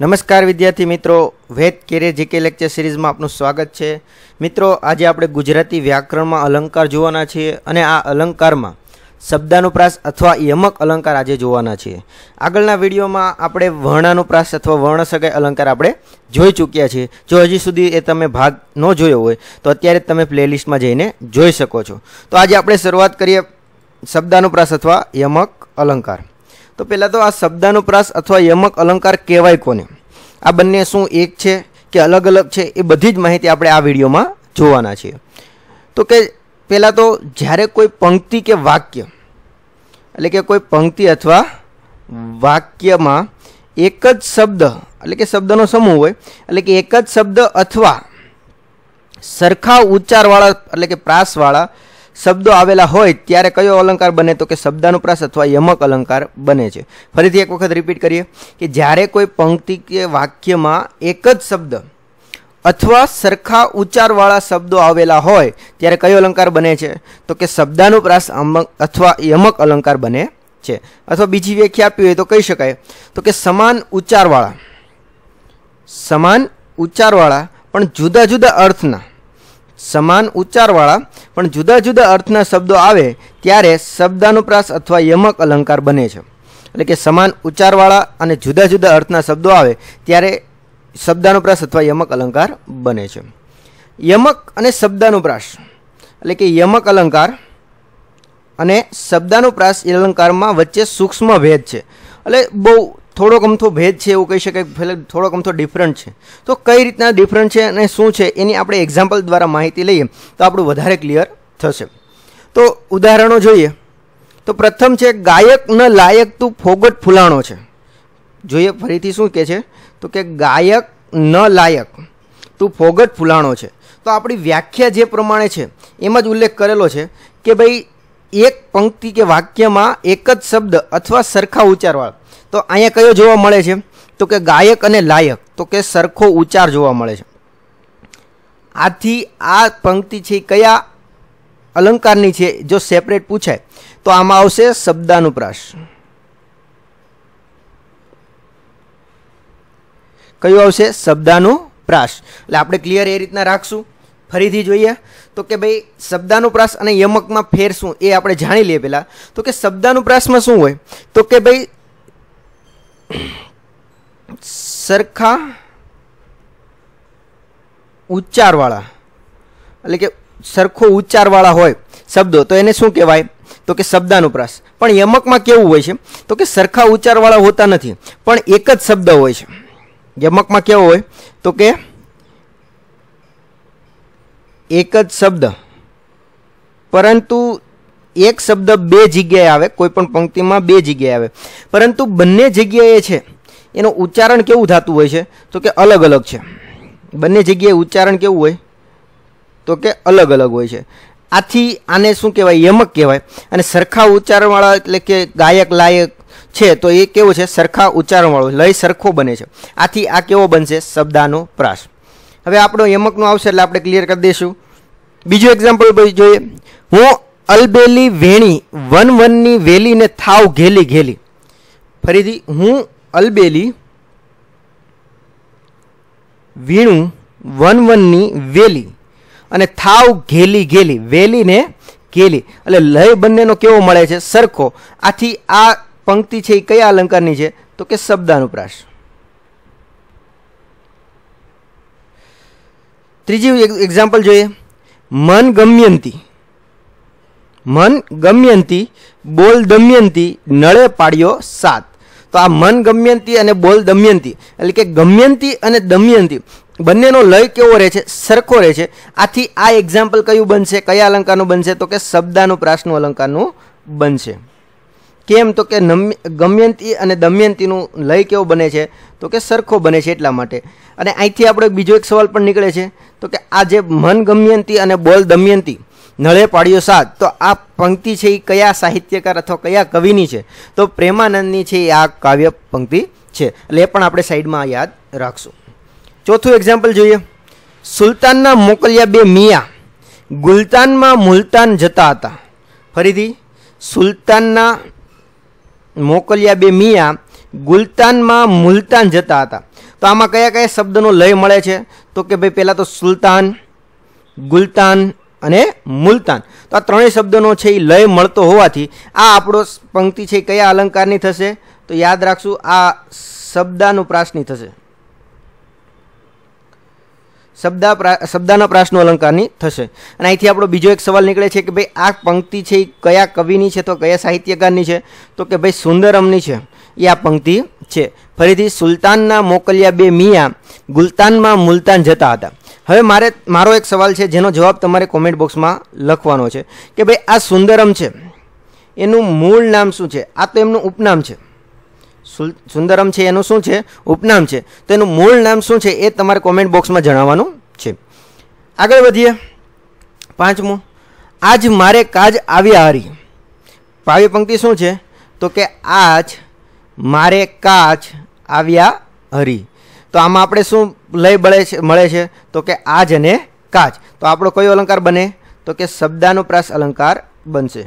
નમસ્કાર વિદ્યાર્થી મિત્રો વેદ કેરે જેકે લેક્ચર સિરીઝ માં આપનું સ્વાગત છે મિત્રો આજે આપણે ગુજરાતી વ્યાકરણમાં અલંકાર જોવાના છે અને આ અલંકારમાં શબ્દાનુપ્રાસ અથવા યમક અલંકાર આજે જોવાના છે આગળના વિડિયોમાં આપણે વર્ણાનુપ્રાસ અથવા વર્ણસગાઈ અલંકાર આપણે જોઈ ચૂક્યા છીએ જો હજી સુધી એ તમે ભાગ ન જોયો હોય તો અત્યારે તમે પ્લેલિસ્ટ માં જઈને જોઈ શકો છો તો આજે આપણે શરૂઆત કરીએ શબ્દાનુપ્રાસ અથવા યમક અલંકાર तो पहला तो आ शब्दानुप्रास अथवा यमक अलंकार केવાય કોને આ બન્ને શું એક છે કે અલગ અલગ છે એ બધી જ માહિતી આપણે આ વિડિયોમાં જોવાના છે તો કે પહેલા તો જ્યારે કોઈ પંક્તિ કે વાક્ય એટલે કે કોઈ પંક્તિ अथवा વાક્યમાં એક જ શબ્દ એટલે કે શબ્દનો સમૂહ હોય એટલે કે એક જ શબ્દ अथवा સરખા ઉચ્ચારવાળા એટલે કે પ્રાસવાળા શબ્દો આવેલા હોય ત્યારે કયો અલંકાર બને તો કે શબ્દાનુપ્રાસ અથવા યમક અલંકાર બને છે ફરીથી એક વખત રિપીટ કરીએ કે જ્યારે કોઈ પંક્તિ કે વાક્યમાં એક જ શબ્દ અથવા સરખા ઉચ્ચારવાળા શબ્દો આવેલા હોય ત્યારે કયો અલંકાર બને છે તો કે શબ્દાનુપ્રાસ અથવા યમક અલંકાર બને છે અથવા બીજી વ્યાખ્યા આપી હોય તો કહી શકાય તો કે સમાન ઉચ્ચારવાળા સમાન ઉચ્ચારવાળા પણ જુદા જુદા અર્થના સમાન ઉચ્ચારવાળા પણ જુદા જુદા અર્થના શબ્દો આવે ત્યારે શબ્દાનુપ્રાસ અથવા યમક અલંકાર બને છે એટલે કે સમાન ઉચ્ચારવાળા અને જુદા જુદા અર્થના શબ્દો આવે ત્યારે શબ્દાનુપ્રાસ અથવા યમક અલંકાર બને છે યમક અને શબ્દાનુપ્રાસ એટલે કે યમક અલંકાર અને શબ્દાનુપ્રાસ અલંકારમાં વચ્ચે સૂક્ષ્મ ભેદ છે એટલે બહુ થોડોકમતો ભેદ છે એ હું કહી શક કઈ ફેલા થોડોકમતો ડિફરન્ટ છે તો કઈ રીતના ડિફરન્ટ છે અને શું છે એની આપણે એક્ઝામ્પલ દ્વારા માહિતી લઈએ તો આપણો વધારે ક્લિયર થશે તો ઉદાહરણો જોઈએ તો પ્રથમ છે ગાયક ન લાયક તું ફોગટ ફૂલાણો છે જોઈએ ફરીથી શું કહે છે તો કે ગાયક ન લાયક તું ફોગટ ફૂલાણો છે તો આપણી વ્યાખ્યા જે પ્રમાણે છે એમ જ ઉલ્લેખ કરેલો છે કે ભાઈ એક પંક્તિ કે વાક્યમાં એક જ શબ્દ અથવા સરખા ઉચ્ચારવાળ તો આયા કયો જોવા મળે છે તો કે ગાયક અને લાયક તો કે સરખો ઉચ્ચાર જોવા મળે છે આથી આ પંક્તિ છે કયા અલંકારની છે જો સેપરેટ પૂછાય તો આમાં આવશે શબ્દાનુપ્રાસ કયો આવશે શબ્દાનુપ્રાસ એટલે આપણે ક્લિયર એ રીતના રાખશું ફરીથી જોઈએ તો કે ભઈ શબ્દાનુપ્રાસ અને યમકમાં ફેર શું એ આપણે જાણી લે પેલા તો કે શબ્દાનુપ્રાસમાં શું હોય તો કે ભઈ સરખા ઉચ્ચાર વાળા એટલે કે સરખો ઉચ્ચાર વાળા હોય શબ્દો તો એને શું કહેવાય તો કે શબ્દાનુપ્રાસ પણ યમકમાં કેવું હોય છે તો કે સરખા ઉચ્ચાર વાળા હોતા નથી પણ એક જ શબ્દ હોય છે યમકમાં કેવો હોય તો કે એક જ શબ્દ પરંતુ એક શબ્દ બે જગ્યાએ આવે કોઈ પણ પંક્તિમાં બે જગ્યાએ આવે પરંતુ બંને જગ્યાએ છે એનું ઉચ્ચારણ કેવું થતું હોય છે તો કે અલગ અલગ છે બંને જગ્યાએ ઉચ્ચારણ કેવું હોય તો કે અલગ અલગ હોય છે આથી આને શું કહેવાય યમક કહેવાય અને સરખા ઉચ્ચારવાળા એટલે કે गायक લાયક છે તો એ કેવું છે સરખા ઉચ્ચારવાળો લય સરખો બને છે આથી આ કેવો બને છે શબ્દનો પ્રાસ હવે આપણો યમકનો આવશે એટલે આપણે ક્લિયર કરી દેશું બીજો એક્ઝામ્પલ જોઈ જોઈએ હું અલબેલી વેણી વન વનની વેલીને થાવ ઘેલી ઘેલી ફરીથી હું અલબેલી વીણું વન વનની વેલી અને થાવ ઘેલી ઘેલી વેલીને ઘેલી એટલે લય બંનેનો કેવો મળે છે સરખો આથી આ પંક્તિ છે એ કયા અલંકારની છે તો કે શબ્દાનુપ્રાસ ત્રીજી એક્ઝામ્પલ જોઈએ મન ગમ્યંતી મન ગમ્યંતી બોલ દમયંતી નળે પાડ્યો સાત તો આ મન ગમ્યંતી અને બોલ દમયંતી એટલે કે ગમ્યંતી અને દમયંતી બંનેનો લય કેવો રહે છે સરખો રહે છે આથી આ એક્ઝામ્પલ કયું બનશે કયા અલંકારનું બનશે તો કે શબ્દાનું પ્રાસનું અલંકારનું બનશે કેમ તો કે ગમ્યંતી અને દમયંતીનું લય કેવો બને છે તો કે સરખો બને છે એટલા માટે અને અહીંથી આપણે બીજો એક સવાલ પણ નીકળે છે તો કે આ જે મન ગમ્યંતી અને બોલ દમયંતી નળે પાડ્યો સાદ તો આ પંક્તિ છે એ કયા સાહિત્યકાર અથવા કયા કવિની છે તો પ્રેમાનંદની છે એ આ કાવ્ય પંક્તિ છે એટલે એ પણ આપણે સાઈડમાં યાદ રાખશું ચોથું એક્ઝામ્પલ જોઈએ સુલતાનના મોકલ્યા બે મિયા ગુલતાનમાં મુલતાન જતા હતા ફરીથી સુલતાનના મોકલ્યા બે મિયા ગુલતાનમાં મુલતાન જતા હતા તો આમાં કયા કયા શબ્દનો લય મળે છે તો કે ભાઈ પહેલાં તો સુલતાન ગુલતાન અને મુલતાન તો આ ત્રણેય શબ્દોનો છે એ લય મળતો હોવાથી આ આપણો પંક્તિ છે કયા અલંકારની થશે તો યાદ રાખજો આ શબ્દાનુ પ્રાસની થશે શબ્દા શબ્દાનુ પ્રાસનો અલંકારની થશે અને અહીંથી આપણો બીજો એક સવાલ નીકળે છે કે ભઈ આ પંક્તિ છે કયા કવિની છે તો કયા સાહિત્યકારની છે તો કે ભઈ સુન્દરમની છે એ આ પંક્તિ છે ફરીથી સુલ્તાન ના મોકલિયા બે મિયા ગુલતાન માં મુલતાન જતા હતા હવે મારે મારો એક સવાલ છે જેનો જવાબ તમારે કોમેન્ટ બોક્સમાં લખવાનો છે કે ભાઈ આ સુંદરમ છે એનું મૂળ નામ શું છે આ તો એમનું ઉપનામ છે સુંદરમ છે એનું શું છે ઉપનામ છે તો એનું મૂળ નામ શું છે એ તમારે કોમેન્ટ બોક્સમાં જણાવવાનું છે આગળ વધીએ પાંચમું આજ મારે કાજ આવ્યા હારી ભાવી પંક્તિ શું છે તો કે આજ મારે કાચ આવ્યા હરી આમાં આપણે શું લય મળે છે મળે છે તો કે આ જને કાજ તો આપણો કયો અલંકાર બને તો કે શબ્દાનુપ્રાસ અલંકાર બનશે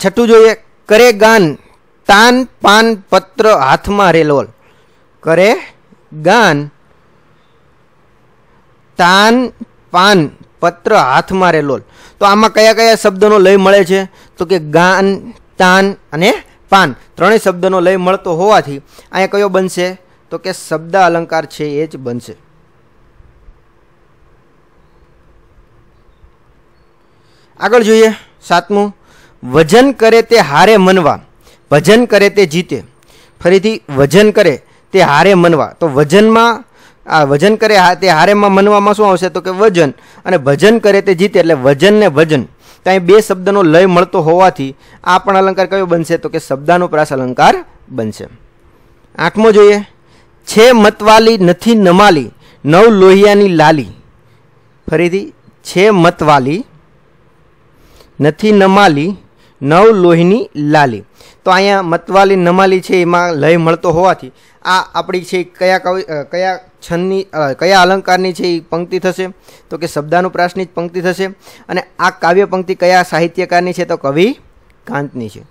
છઠ્ઠું જોઈએ કરે ગાન તાન પાન પત્ર હાથ માં રેલોલ કરે ગાન તાન પાન પત્ર હાથ માં રેલોલ તો આમાં કયા કયા શબ્દોનો લય મળે છે તો કે ગાન તાન અને પાન ત્રણેય શબ્દનો લય મળતો હોવાથી અહીંયા કયો બનશે તો કે શબ્દ અલંકાર છે એ જ બનશે આગળ જોઈએ સાતમું વજન કરે તે હારે મનવા ભજન કરે તે જીતે ફરીથી વજન કરે તે હારે મનવા તો વજનમાં આ વજન કરે તે હારેમાં મનવામાં શું આવશે તો કે વજન અને ભજન કરે તે જીતે એટલે વજન ને ભજન કઈ બે શબ્દોનો લય મળતો હોવાથી આ પણ અલંકાર કયો બનશે તો કે શબ્દાનુ પ્રાસ અલંકાર બનશે આઠમો જોઈએ છે મતવાલી નથી નમાલી નવ લોહિયાની લાલી ફરીથી છે મતવાલી નથી નમાલી નવ લોહીની લાલી તો અહીંયા મતવાલી નમાલી છે એમાં લય મળતો હોવાથી આ આપણી છે કયા કવિ કયા છંદની કયા અલંકારની છે એ પંક્તિ થશે તો કે શબ્દાનુપ્રાસની જ પંક્તિ થશે અને આ કાવ્ય પંક્તિ કયા સાહિત્યકારની છે તો કવિ કાંતની છે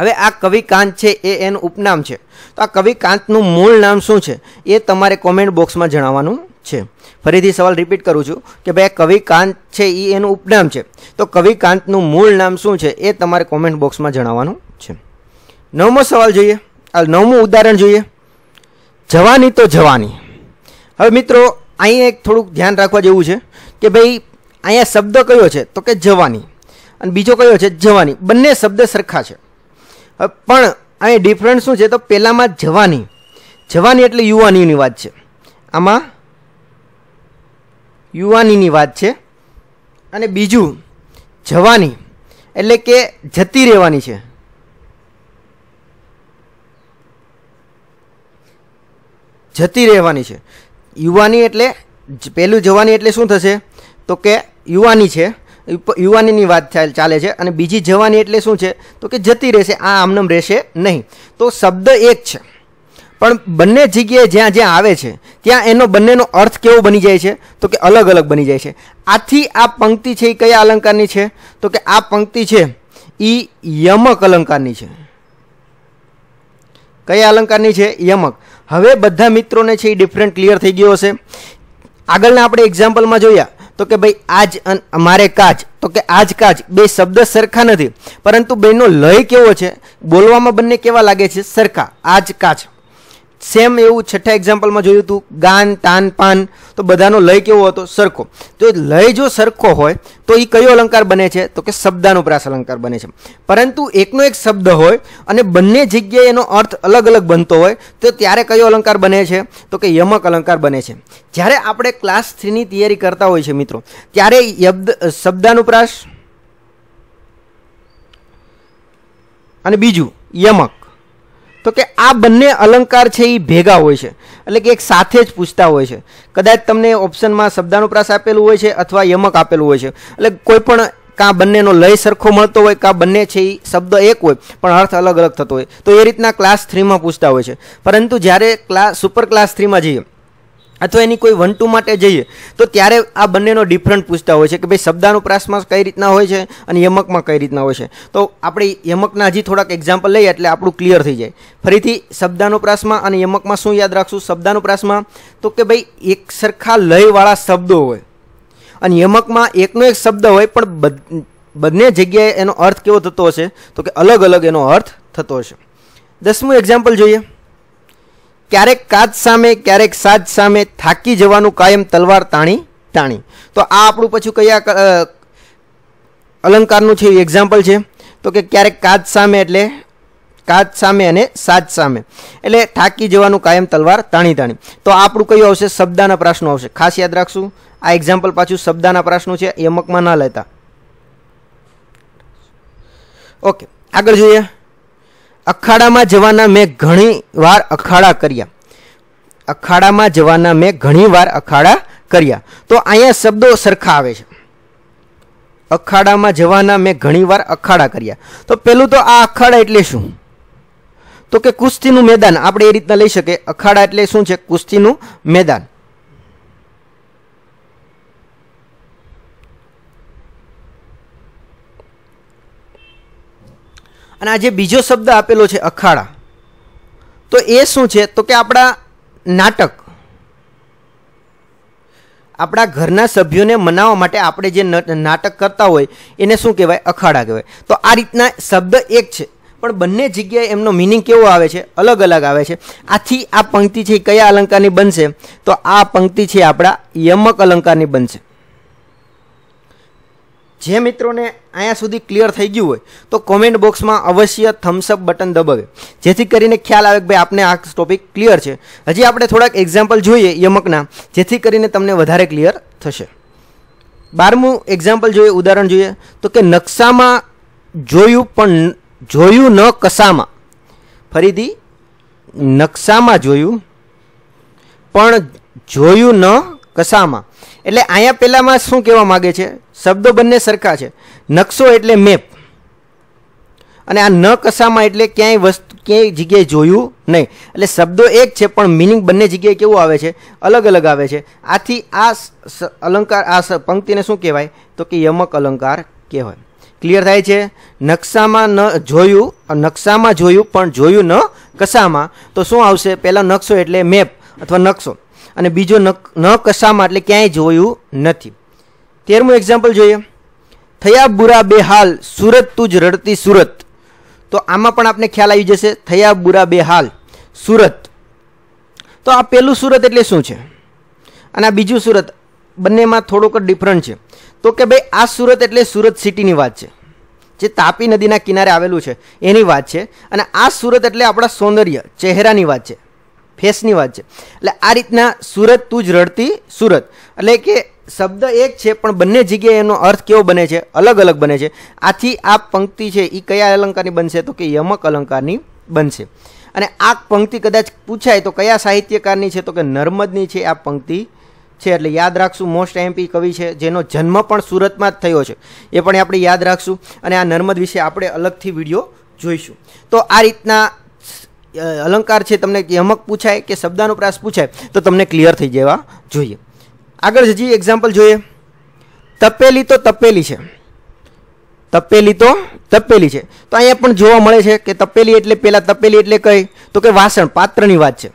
હવે આ કવિ કાંત છે એ એનું ઉપનામ છે તો આ કવિ કાંતનું મૂળ નામ શું છે એ તમારે કોમેન્ટ બોક્સમાં જણાવવાનું છે ફરીથી સવાલ રિપીટ કરું છું કે ભાઈ કવિ કાંત છે ઈ એનું ઉપનામ છે તો કવિ કાંત નું મૂળ નામ શું છે એ તમારે કોમેન્ટ બોક્સમાં જણાવવાનું છે નવમો સવાલ જોઈએ આ નવમો ઉદાહરણ જોઈએ જવાની તો જવાની હવે મિત્રો અહીં એક થોડું ધ્યાન રાખવા જેવું છે કે ભાઈ અહીંયા શબ્દ કયો છે તો કે જવાની અને બીજો કયો છે જવાની બંને શબ્દ સરખા છે પણ અહીં ડિફરન્સ શું છે તો પહેલામાં જવાની જવાની એટલે યુવાન યુવાની વાત છે આમાં युवानी ની વાત છે અને બીજું જવાની એટલે કે જતી રહેવાની છે જતી રહેવાની છે યુવાની એટલે પહેલું જવાની એટલે શું થશે તો કે યુવાની છે યુવાની ની વાત ચાલે છે અને બીજી જવાની એટલે શું છે તો કે જતી રહેશે આ આમנם રહેશે નહીં તો શબ્દ એક છે પણ બનને જગ્યા જ્યાં જ્યાં આવે છે ત્યાં એનો બનનેનો અર્થ કેવો બની જાય છે તો કે અલગ અલગ બની જાય છે આથી આ પંક્તિ છે એ કયા અલંકારની છે તો કે આ પંક્તિ છે ઈ યમક અલંકારની છે કયા અલંકારની છે યમક હવે બધા મિત્રોને છે ઈ ડિફરન્ટ ક્લિયર થઈ ગયો હશે આગળના આપણે એક્ઝામ્પલ માં જોયા તો કે ભાઈ આજ અને મારે કાજ તો કે આજ કાજ બે શબ્દ સરખા નથી પરંતુ બંનેનો લય કેવો છે બોલવામાં બનને કેવા લાગે છે સરખા આજ કાજ સેમ એવું છઠ્ઠા એક્ઝામ્પલ માં જોયું તું ગાન તાન પાન તો બધા નો લય કેવો હતો સરખો તો લય જો સરખો હોય તો ઈ કયો અલંકાર બને છે તો કે શબ્દાનુપ્રાસ અલંકાર બને છે પરંતુ એક નો એક શબ્દ હોય અને બન્ને જગ્યાએ એનો અર્થ અલગ અલગ બનતો હોય તો ત્યારે કયો અલંકાર બને છે તો કે યમક અલંકાર બને છે જ્યારે આપણે ક્લાસ 3 ની તૈયારી કરતા હોય છે મિત્રો ત્યારે યબ શબ્દાનુપ્રાસ અને બીજું યમક કે આ બનને અલંકાર છે ઈ ભેગા હોય છે એટલે કે એક સાથે જ પૂછતા હોય છે કદાચ તમને ઓપ્શન માં શબ્દાનુપ્રાસ આપેલું હોય છે અથવા યમક આપેલું હોય છે એટલે કોઈ પણ કા બનનેનો લય સરખો મળતો હોય કે આ બનને છે ઈ શબ્દ એક હોય પણ અર્થ અલગ અલગ થતો હોય તો એ રીતના ક્લાસ 3 માં પૂછતા હોય છે પરંતુ જ્યારે ક્લાસ સુપર ક્લાસ 3 માં જ અથવા એની કોઈ 1 2 માટે જોઈએ તો ત્યારે આ બन्नेનો ડિફરન્ટ પૂછતા હોય છે કે ભઈ શબ્દાનુપ્રાસમાં કઈ રીતના હોય છે અને યમકમાં કઈ રીતના હોય છે તો આપણે યમકનાજી થોડાક એક્ઝામ્પલ લઈ એટલે આપણું ક્લિયર થઈ જાય ફરીથી શબ્દાનુપ્રાસમાં અને યમકમાં શું યાદ રાખશું શબ્દાનુપ્રાસમાં તો કે ભઈ એકસરખા લયવાળા શબ્દો હોય અને યમકમાં એકનો એક શબ્દ હોય પણ બંને જગ્યાએ એનો અર્થ કેવો થતો હશે તો કે અલગ અલગ એનો અર્થ થતો હશે 10મો એક્ઝામ્પલ જોઈએ ક્યારેક કાજ સામે ક્યારેક સાથ સામે થાકી જવાનું કાયમ તલવાર તાણી તાણી તો આ આપણું પછી કયા અલંકાર નું છે એ એક્ઝામ્પલ છે તો કે ક્યારેક કાજ સામે એટલે કાજ સામે અને સાથ સામે એટલે થાકી જવાનું કાયમ તલવાર તાણી તાણી તો આપણું કયો આવશે શબ્દના પ્રશ્નો આવશે ખાસ યાદ રાખજો આ એક્ઝામ્પલ પાછું શબ્દના પ્રશ્નો છે એમકમાં ના લેતા ઓકે આગળ જોઈએ અખાડામાં જવાના મેં ઘણી વાર અખાડા કર્યા અખાડામાં જવાના મેં ઘણી વાર અખાડા કર્યા તો અહીંયા શબ્દો સરખા આવે છે અખાડામાં જવાના મેં ઘણીવાર અખાડા કર્યા તો પેલું તો આ અખાડા એટલે શું તો કે કુસ્તીનું મેદાન આપણે એ રીતના લઈ શકીએ અખાડા એટલે શું છે કુસ્તીનું મેદાન અને આ જે બીજો શબ્દ આપેલો છે અખાડા તો એ શું છે તો કે આપડા નાટક આપડા ઘરના સભ્યોને મનાવવા માટે આપણે જે નાટક કરતા હોય એને શું કહેવાય અખાડા કહેવાય તો આ રીતના શબ્દ એક છે પણ બन्ने જગ્યાએ એમનો मीनिंग કેવો આવે છે અલગ અલગ આવે છે આથી આ પંક્તિ છે કયા અલંકારની બનશે તો આ પંક્તિ છે આપડા યમક અલંકારની બનશે જે મિત્રોને આયા સુધી ક્લિયર થઈ ગઈ હોય તો કમેન્ટ બોક્સમાં અવશ્ય થમ્સ અપ બટન દબાવે જેથી કરીને ખ્યાલ આવે કે ભાઈ આપને આ ટોપિક ક્લિયર છે હજી આપણે થોડક એક્ઝામ્પલ જોઈએ યમકના જેથી કરીને તમને વધારે ક્લિયર થશે 12મું એક્ઝામ્પલ જોઈએ ઉદાહરણ જોઈએ તો કે નકશામાં જોયું પણ જોયું ન કસામાં ફરીથી નકશામાં જોયું પણ જોયું ન કસામાં એટલે આયા પેલામાં શું કહેવા માંગે છે શબ્દો બનને સરખા છે નકશો એટલે મેપ અને આ ન કસામાં એટલે ક્યાંય વસ્તુ ક્યાંય જગ્યાએ જોઈયું નહીં એટલે શબ્દો એક છે પણ मीनिंग બનને જગ્યાએ કેવું આવે છે અલગ અલગ આવે છે આથી આ અલંકાર આ પંક્તિને શું કહેવાય તો કે યમક અલંકાર કેમ ક્લિયર થાય છે નકશામાં ન જોઈયું નકશામાં જોઈયું પણ જોઈયું ન કસામાં તો શું આવશે પેલા નકશો એટલે મેપ અથવા નકશો અને બીજો ન ન કસામાં એટલે ક્યાંય જોયું નથી 13મો એક્ઝામ્પલ જોઈએ થયા બુરા બેહાલ સુરત તુજ રડતી સુરત તો આમાં પણ આપને ખ્યાલ આવી જશે થયા બુરા બેહાલ સુરત તો આ પહેલું સુરત એટલે શું છે અને આ બીજી સુરત બંનેમાં થોડોક જ ડિફરન્ટ છે તો કે ભાઈ આ સુરત એટલે સુરત સિટી ની વાત છે જે તાપી નદીના કિનારે આવેલું છે એની વાત છે અને આ સુરત એટલે આપણું સૌંદર્ય ચહેરાની વાત છે ફેસની વાત એટલે આ રીતના સુરત તુજ રડતી સુરત એટલે કે શબ્દ એક છે પણ બનنے જગ્યા એનો અર્થ કેવો બને છે અલગ અલગ બને છે આથી આ પંક્તિ છે ઈ કયા અલંકારની બનશે તો કે યમક અલંકારની બનશે અને આ પંક્તિ કદાચ પૂછાય તો કયા સાહિત્યકારની છે તો કે નર્મદની છે આ પંક્તિ છે એટલે યાદ રાખજો મોસ્ટ આઈએમપી કવિ છે જેનો જન્મ પણ સુરતમાં જ થયો છે એ પણ આપણે યાદ રાખશું અને આ નર્મદ વિશે આપણે અલગથી વિડિયો જોઈશું તો આ રીતના અલંકાર છે તમે યમક પૂછાય કે શબ્દાનુપ્રાસ પૂછાય તો તમે ક્લિયર થઈ જ જવા જોઈએ આગળ જજી एग्जांपल જોઈએ તપેલી તો તપેલી છે તપેલી તો તપેલી છે તો અહીંયા પણ જોવા મળે છે કે તપેલી એટલે પહેલા તપેલી એટલે કઈ તો કે વાસણ પાત્રની વાત છે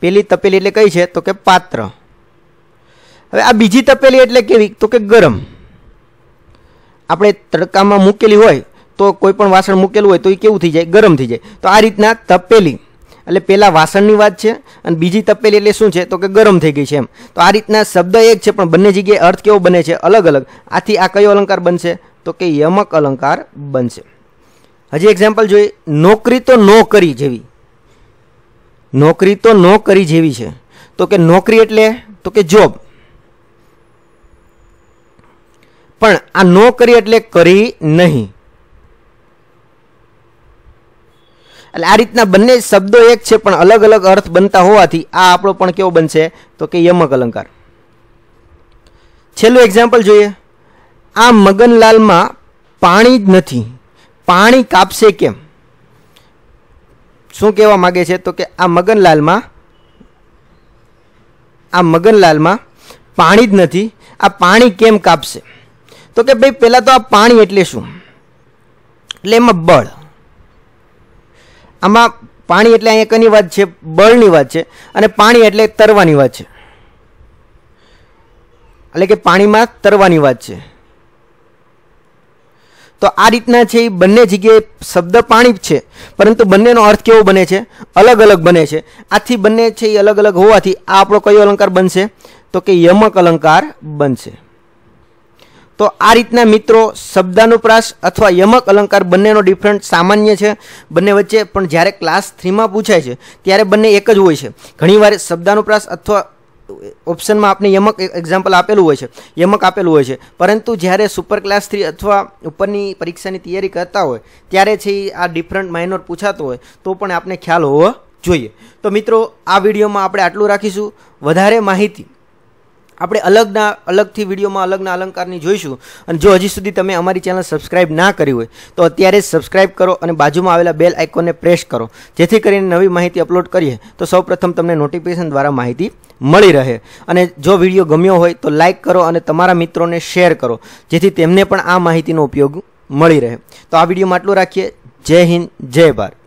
પેલી તપેલી એટલે કઈ છે તો કે પાત્ર હવે આ બીજી તપેલી એટલે કેવી તો કે ગરમ આપણે તડકામાં મૂકેલી હોય તો કોઈ પણ વાસણ મૂકેલું હોય તો એ કેવું થઈ જાય ગરમ થઈ જાય તો આ રીતના તપેલી એટલે પેલા વાસણની વાત છે અને બીજી તપેલી એટલે શું છે તો કે ગરમ થઈ ગઈ છે એમ તો આ રીતના શબ્દ એક છે પણ બંને જગ્યાએ અર્થ કેવો બને છે અલગ અલગ આથી આ કયો અલંકાર બનશે તો કે યમક અલંકાર બનશે હજી એક એક્ઝામ્પલ જોઈએ નોકરી તો નો કરી જેવી નોકરી તો નો કરી જેવી છે તો કે નોકરી એટલે તો કે જોબ પણ આ નો કરી એટલે કરી નહીં અલ આ રીતના બનને શબ્દો એક છે પણ અલગ અલગ અર્થ બનતા હોવાથી આ આપણો પણ કેવો બનશે તો કે યમક અલંકાર છેલ્લો એક્ઝામ્પલ જોઈએ આ મગનલાલમાં પાણી જ નથી પાણી કાપશે કેમ શું કહેવા માંગે છે તો કે આ મગનલાલમાં આ મગનલાલમાં પાણી જ નથી આ પાણી કેમ કાપશે તો કે ભઈ પહેલા તો આ પાણી એટલે શું એટલે મબ બળ માં પાણી એટલે અહીં કની વાત છે બળની વાત છે અને પાણી એટલે તરવાની વાત છે એટલે કે પાણીમાં તરવાની વાત છે તો આ રીતના છે બन्ने જગ્યાએ શબ્દ પાણી છે પરંતુ બन्ने નો અર્થ કેવો બને છે અલગ અલગ બને છે આથી બन्ने છે એ અલગ અલગ હોવાથી આ આપણો કયો અલંકાર બનશે તો કે યમક અલંકાર બનશે તો આ રીતના મિત્રો શબ્દાનુપ્રાસ અથવા યમક અલંકાર બંનેનો ડિફરન્ટ સામાન્ય છે બંને વચ્ચે પણ જ્યારે ક્લાસ 3 માં પૂછાય છે ત્યારે બંને એક જ હોય છે ઘણી વાર શબ્દાનુપ્રાસ અથવા ઓપ્શનમાં આપને યમક एग्जांपल આપેલું હોય છે યમક આપેલું હોય છે પરંતુ જ્યારે સુપર ક્લાસ 3 અથવા ઉપરની પરીક્ષાની તૈયારી કરતા હોય ત્યારે છે આ ડિફરન્ટ માઈનોર પૂછાતો હોય તો પણ આપને ખ્યાલ હોવો જોઈએ તો મિત્રો આ વિડિયોમાં આપણે આટલું રાખીશું વધારે માહિતી આપણે અલગના અલગથી વિડિયોમાં અલગના અલંકારની જોઈશું અને જો હજી સુધી તમે અમારી ચેનલ સબ્સ્ક્રાઇબ ના કરી હોય તો અત્યારે જ સબ્સ્ક્રાઇબ કરો અને बाजूમાં આવેલા બેલ આઇકન ને પ્રેસ કરો જેથી કરીને નવી માહિતી અપલોડ કરીએ તો સૌપ્રથમ તમને નોટિફિકેશન દ્વારા માહિતી મળી રહે અને જો વિડિયો ગમ્યો હોય તો લાઈક કરો અને તમારા મિત્રોને શેર કરો જેથી તેમને પણ આ માહિતીનો ઉપયોગ મળી રહે તો આ વિડિયોમાં આટલું રાખીએ જય હિન્દ જય ભારત